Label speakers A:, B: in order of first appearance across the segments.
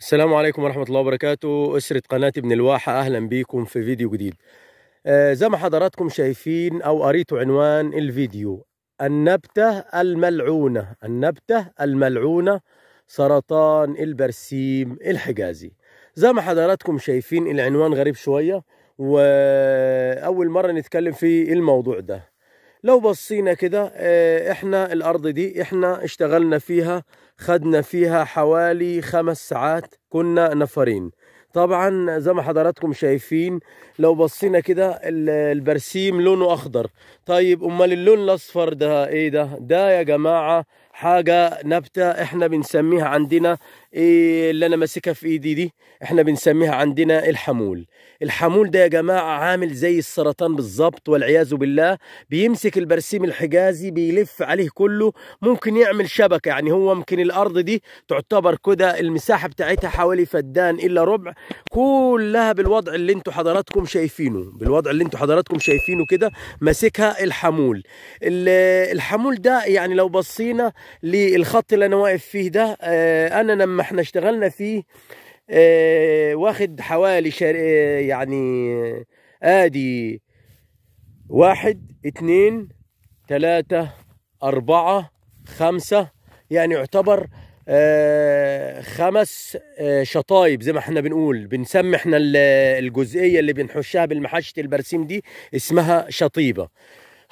A: السلام عليكم ورحمة الله وبركاته أسرة قناة ابن الواحة أهلا بيكم في فيديو جديد آه زي ما حضراتكم شايفين أو قريتوا عنوان الفيديو النبتة الملعونة النبتة الملعونة سرطان البرسيم الحجازي زي ما حضراتكم شايفين العنوان غريب شوية وأول مرة نتكلم في الموضوع ده لو بصينا كده آه، احنا الارض دي احنا اشتغلنا فيها خدنا فيها حوالي خمس ساعات كنا نفرين طبعا زي ما حضراتكم شايفين لو بصينا كده البرسيم لونه اخضر طيب امال اللون الاصفر ده ايه ده ده يا جماعه حاجه نبته احنا بنسميها عندنا إيه اللي انا ماسكها في ايدي دي احنا بنسميها عندنا الحمول الحمول ده يا جماعه عامل زي السرطان بالظبط والعياذ بالله بيمسك البرسيم الحجازي بيلف عليه كله ممكن يعمل شبكه يعني هو ممكن الارض دي تعتبر كده المساحه بتاعتها حوالي فدان الا ربع كلها بالوضع اللي انتوا حضراتكم شايفينه بالوضع اللي انتوا حضراتكم شايفينه كده ماسكها الحمول الحمول ده يعني لو بصينا للخط اللي انا واقف فيه ده آه، انا لما احنا اشتغلنا فيه آه، واخد حوالي شر... آه، يعني ادي واحد اتنين تلاتة اربعة خمسة يعني يعتبر آه خمس آه شطايب زي ما احنا بنقول بنسمي احنا الجزئيه اللي بنحشها بالمحشة البرسيم دي اسمها شطيبه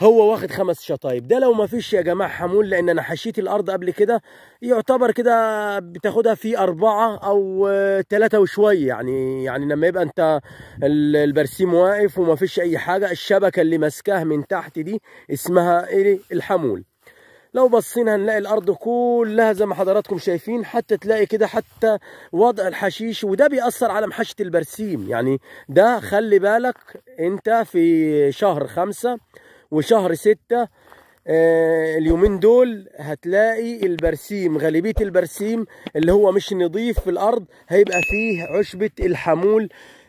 A: هو واخد خمس شطايب ده لو ما فيش يا جماعه حمول لان انا حشيت الارض قبل كده يعتبر كده بتاخدها في اربعه او ثلاثه وشويه يعني يعني لما يبقى انت البرسيم واقف وما فيش اي حاجه الشبكه اللي ماسكاه من تحت دي اسمها ايه الحمول لو بصينا هنلاقي الارض كلها زي ما حضراتكم شايفين حتى تلاقي كده حتى وضع الحشيش وده بيأثر على محشة البرسيم يعني ده خلي بالك انت في شهر خمسة وشهر ستة آه، اليومين دول هتلاقي البرسيم غالبية البرسيم اللي هو مش نظيف في الأرض هيبقى فيه عشبة الحمول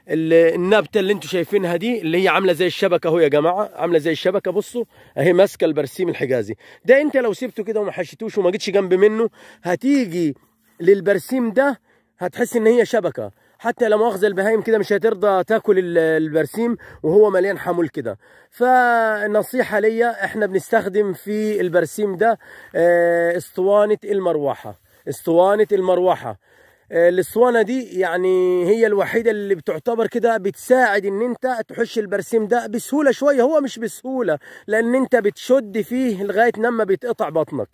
A: النبتة اللي انتوا شايفينها دي اللي هي عاملة زي الشبكة اهو يا جماعة عاملة زي الشبكة بصوا اهي ماسكة البرسيم الحجازي ده انت لو سبته كده وما حشيتوش وما جيتش جنب منه هتيجي للبرسيم ده هتحس ان هي شبكة حتى لا مؤاخذه البهايم كده مش هترضى تاكل البرسيم وهو مليان حمول كده فالنصيحه ليا احنا بنستخدم في البرسيم ده آه، اسطوانه المروحه اسطوانه المروحه آه، الاسطوانه دي يعني هي الوحيده اللي بتعتبر كده بتساعد ان انت تحش البرسيم ده بسهوله شويه هو مش بسهوله لان انت بتشد فيه لغايه لما بيتقطع بطنك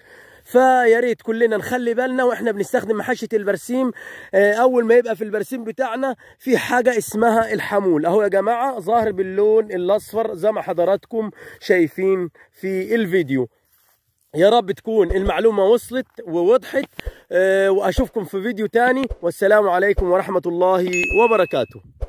A: فيا ريت كلنا نخلي بالنا واحنا بنستخدم محشه البرسيم آه، اول ما يبقى في البرسيم بتاعنا في حاجة اسمها الحمول اهو يا جماعة ظاهر باللون الاصفر زي ما حضراتكم شايفين في الفيديو يا رب تكون المعلومة وصلت ووضحت آه، واشوفكم في فيديو تاني والسلام عليكم ورحمة الله وبركاته